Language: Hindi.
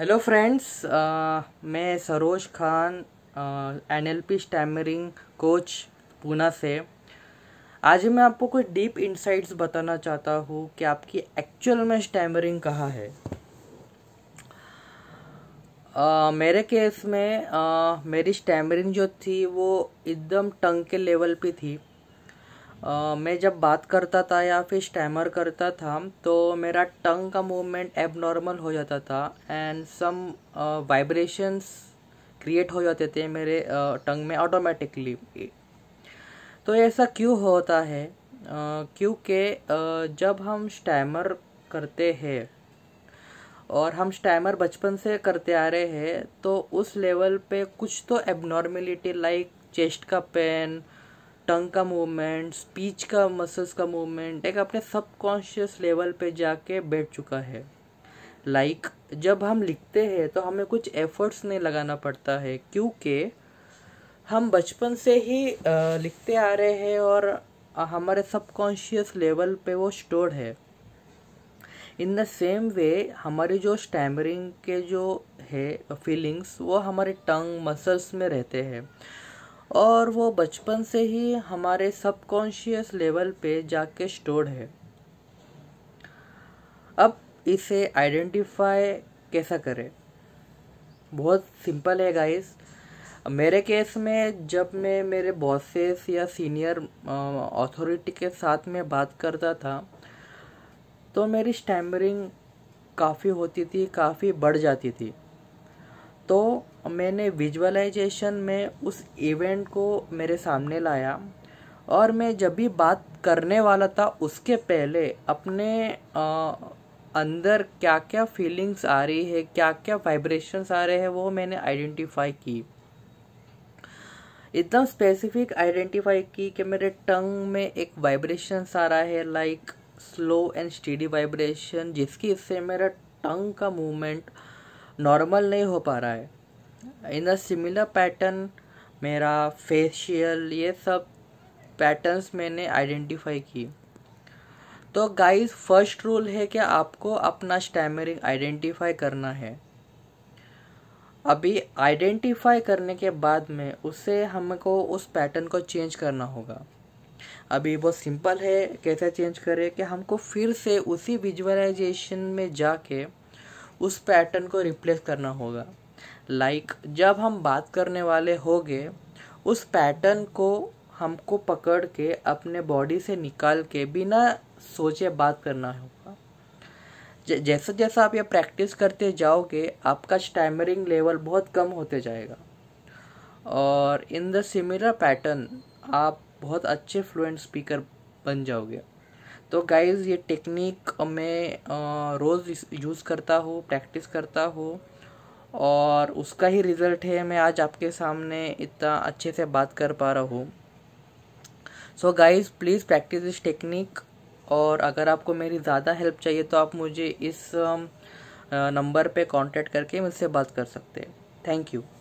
हेलो फ्रेंड्स uh, मैं Saroj Khan N L P stammering coach Poona से आज मैं आपको कुछ डीप इंसाइट्स बताना चाहता हूँ कि आपकी एक्चुअल में स्टैमरिंग कहाँ है आ, uh, मेरे केस में आ, uh, मेरी स्टैमरिंग जो थी वो एकदम टंग के लेवल पे थी मैं जब बात करता था या फिर स्टैमर करता था तो मेरा टंग का मूवमेंट एबनॉर्मल हो जाता था एंड सम वाइब्रेशंस क्रिएट हो जाते थे मेरे uh, टंग में ऑटोमेटिकली तो ऐसा क्यों होता है uh, क्योंकि जब हम स्टैमर करते हैं और हम स्टैमर बचपन से करते आ रहे हैं तो उस लेवल पे कुछ तो एबनॉर्मेलिटी लाइक चेस्ट का पेन टंग का मूवमेंट स्पीच का मसल्स का मूवमेंट एक अपने सबकॉन्शियस लेवल पे जाके बैठ चुका है लाइक like, जब हम लिखते हैं तो हमें कुछ एफर्ट्स नहीं लगाना पड़ता है क्योंकि हम बचपन से ही लिखते आ रहे हैं और हमारे सबकॉन्शियस लेवल पे वो स्टोर है इन द सेम वे हमारी जो स्टैमरिंग के जो है फीलिंग्स वो हमारे टंग मसल्स में रहते हैं और वो बचपन से ही हमारे सबकॉन्शियस लेवल पे जाके स्टोर है अब इसे आइडेंटिफाई कैसा करें बहुत सिंपल है गाइस मेरे केस में जब मैं मेरे बॉसेस या सीनियर अथॉरिटी के साथ में बात करता था तो मेरी स्टैमरिंग काफ़ी होती थी काफ़ी बढ़ जाती थी तो मैंने विजुअलाइजेशन में उस इवेंट को मेरे सामने लाया और मैं जब भी बात करने वाला था उसके पहले अपने आ, अंदर क्या क्या फीलिंग्स आ रही है क्या क्या वाइब्रेशंस आ रहे हैं वो मैंने आइडेंटिफाई की एकदम स्पेसिफिक आइडेंटिफाई की कि मेरे टंग में एक वाइब्रेशंस आ रहा है like slow and steady vibration जिसकी इससे मेरा टंग का मूवमेंट नॉर्मल नहीं हो पा रहा है इन अ सिमिलर पैटर्न मेरा फेशियल ये सब पैटर्न्स मैंने आइडेंटिफाई किए तो गाइस फर्स्ट रूल है कि आपको अपना स्टैमरिंग आइडेंटिफाई करना है अभी आइडेंटिफाई करने के बाद में उसे हमको उस पैटर्न को चेंज करना होगा अभी वो सिंपल है कैसे चेंज करें कि हमको फिर से उसी विजुअलाइजेशन में जाके उस पैटर्न को रिप्लेस करना होगा लाइक like, जब हम बात करने वाले होंगे उस पैटर्न को हमको पकड़ के अपने बॉडी से निकाल के बिना सोचे बात करना होगा जैसा जैसा आप ये प्रैक्टिस करते जाओगे आपका स्टैमरिंग लेवल बहुत कम होते जाएगा और इन द सिमिलर पैटर्न आप बहुत अच्छे फ्लुएंट स्पीकर बन जाओगे तो गाइज़ ये टेक्निक मैं रोज़ यूज़ करता हूँ प्रैक्टिस करता हूँ और उसका ही रिज़ल्ट है मैं आज आपके सामने इतना अच्छे से बात कर पा रहा हूँ so guys please practice this technique और अगर आपको मेरी ज़्यादा हेल्प चाहिए तो आप मुझे इस नंबर पे कांटेक्ट करके मुझसे बात कर सकते हैं थैंक यू